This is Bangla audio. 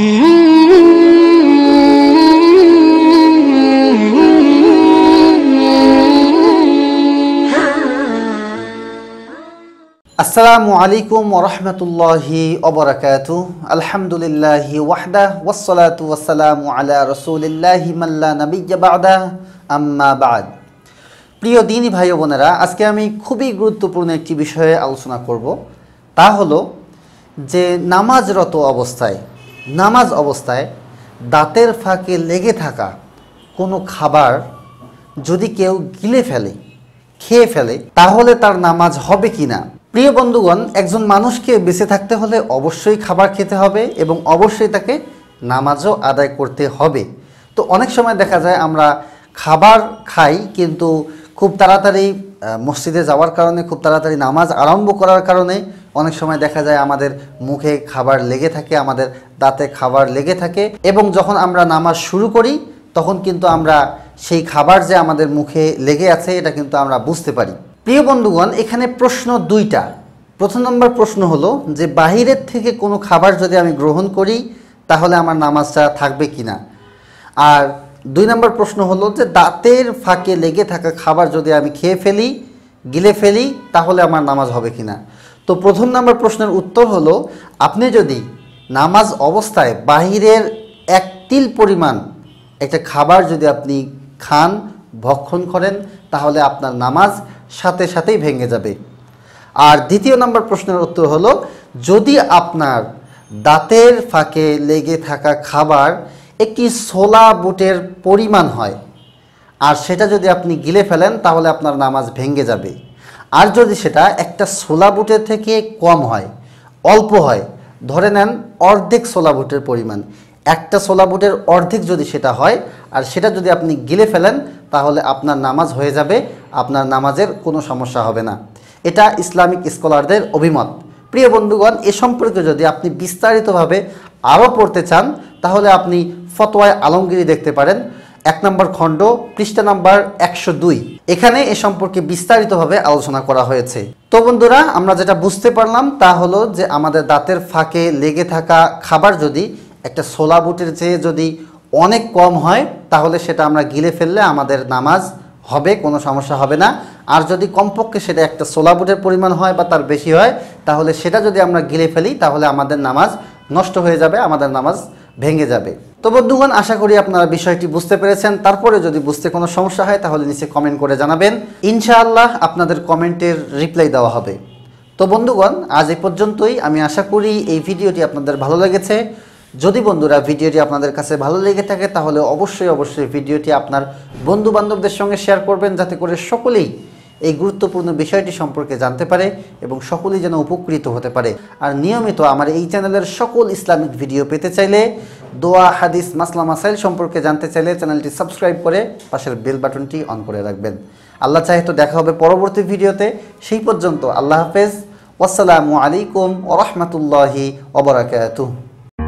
আসসালামু আলাইকুম ওরহমতুল্লাহি অবরাকাতু আলহামদুলিল্লাহি ওয়াহদা ওয়াসসালাতু ওয়াসসালামু আলা রাসূলিল্লাহি মাল্লা নাবিয়্যা বা'দা আম্মা বা'দ প্রিয় দিনী ভাই বোনেরা আজকে আমি খুবই গুরুত্বপূর্ণ একটি বিষয়ে আলোচনা করব তা হলো যে নামাজরত অবস্থায় নামাজ অবস্থায় দাঁতের ফাঁকে লেগে থাকা কোনো খাবার যদি কেউ গিলে ফেলে খেয়ে ফেলে তাহলে তার নামাজ হবে কি না প্রিয় বন্ধুগণ একজন মানুষকে বেঁচে থাকতে হলে অবশ্যই খাবার খেতে হবে এবং অবশ্যই তাকে নামাজও আদায় করতে হবে তো অনেক সময় দেখা যায় আমরা খাবার খাই কিন্তু খুব তাড়াতাড়ি মসজিদে যাওয়ার কারণে খুব তাড়াতাড়ি নামাজ আরম্ভ করার কারণে অনেক সময় দেখা যায় আমাদের মুখে খাবার লেগে থাকে আমাদের দাঁতে খাবার লেগে থাকে এবং যখন আমরা নামাজ শুরু করি তখন কিন্তু আমরা সেই খাবার যে আমাদের মুখে লেগে আছে এটা কিন্তু আমরা বুঝতে পারি প্রিয় বন্ধুগণ এখানে প্রশ্ন দুইটা প্রথম নম্বর প্রশ্ন হলো যে বাহিরের থেকে কোনো খাবার যদি আমি গ্রহণ করি তাহলে আমার নামাজটা থাকবে কি না আর দুই নম্বর প্রশ্ন হলো যে দাঁতের ফাঁকে লেগে থাকা খাবার যদি আমি খেয়ে ফেলি গিলে ফেলি তাহলে আমার নামাজ হবে কি না তো প্রথম নাম্বার প্রশ্নের উত্তর হলো আপনি যদি নামাজ অবস্থায় বাহিরের এক তিল পরিমাণ একটা খাবার যদি আপনি খান ভক্ষণ করেন তাহলে আপনার নামাজ সাথে সাথেই ভেঙে যাবে আর দ্বিতীয় নম্বর প্রশ্নের উত্তর হলো যদি আপনার দাঁতের ফাঁকে লেগে থাকা খাবার একটি সোলা বুটের পরিমাণ হয় আর সেটা যদি আপনি গিলে ফেলেন তাহলে আপনার নামাজ ভেঙে যাবে আর যদি সেটা একটা সোলা বুটের থেকে কম হয় অল্প হয় ধরে নেন অর্ধেক সোলা বুটের পরিমাণ একটা সোলা বুটের অর্ধেক যদি সেটা হয় আর সেটা যদি আপনি গিলে ফেলেন তাহলে আপনার নামাজ হয়ে যাবে আপনার নামাজের কোনো সমস্যা হবে না এটা ইসলামিক স্কলারদের অভিমত প্রিয় বন্ধুগণ এ সম্পর্কে যদি আপনি বিস্তারিতভাবে আরও পড়তে চান তাহলে আপনি ফতোয়ায় আলমগিরি দেখতে পারেন এক নম্বর খণ্ড পৃষ্ঠা নাম্বার একশো দুই এখানে এ সম্পর্কে বিস্তারিতভাবে আলোচনা করা হয়েছে তো বন্ধুরা আমরা যেটা বুঝতে পারলাম তা হলো যে আমাদের দাঁতের ফাঁকে লেগে থাকা খাবার যদি একটা সোলা বুটের চেয়ে যদি অনেক কম হয় তাহলে সেটা আমরা গিলে ফেললে আমাদের নামাজ হবে কোনো সমস্যা হবে না আর যদি কমপক্ষে সেটা একটা সোলা বুটের পরিমাণ হয় বা তার বেশি হয় তাহলে সেটা যদি আমরা গিলে ফেলি তাহলে আমাদের নামাজ নষ্ট হয়ে যাবে আমাদের নামাজ ভেঙে যাবে তো বন্ধুগণ আশা করি আপনারা বিষয়টি বুঝতে পেরেছেন তারপরে যদি বুঝতে কোনো সমস্যা হয় তাহলে নিচে কমেন্ট করে জানাবেন ইনশাআল্লাহ আপনাদের কমেন্টের রিপ্লাই দেওয়া হবে তো বন্ধুগণ আজ এ পর্যন্তই আমি আশা করি এই ভিডিওটি আপনাদের ভালো লেগেছে যদি বন্ধুরা ভিডিওটি আপনাদের কাছে ভালো লেগে থাকে তাহলে অবশ্যই অবশ্যই ভিডিওটি আপনার বন্ধু বান্ধবদের সঙ্গে শেয়ার করবেন যাতে করে সকলেই এই গুরুত্বপূর্ণ বিষয়টি সম্পর্কে জানতে পারে এবং সকলেই যেন উপকৃত হতে পারে আর নিয়মিত আমার এই চ্যানেলের সকল ইসলামিক ভিডিও পেতে চাইলে দোয়া হাদিস মাসলা মাসাইল সম্পর্কে জানতে চাইলে চ্যানেলটি সাবস্ক্রাইব করে পাশের বেল বাটনটি অন করে রাখবেন আল্লাহ চাহে তো দেখা হবে পরবর্তী ভিডিওতে সেই পর্যন্ত আল্লাহ হাফেজ আসসালামু আলাইকুম ওরহমতুল্লাহি ওবরাকাতু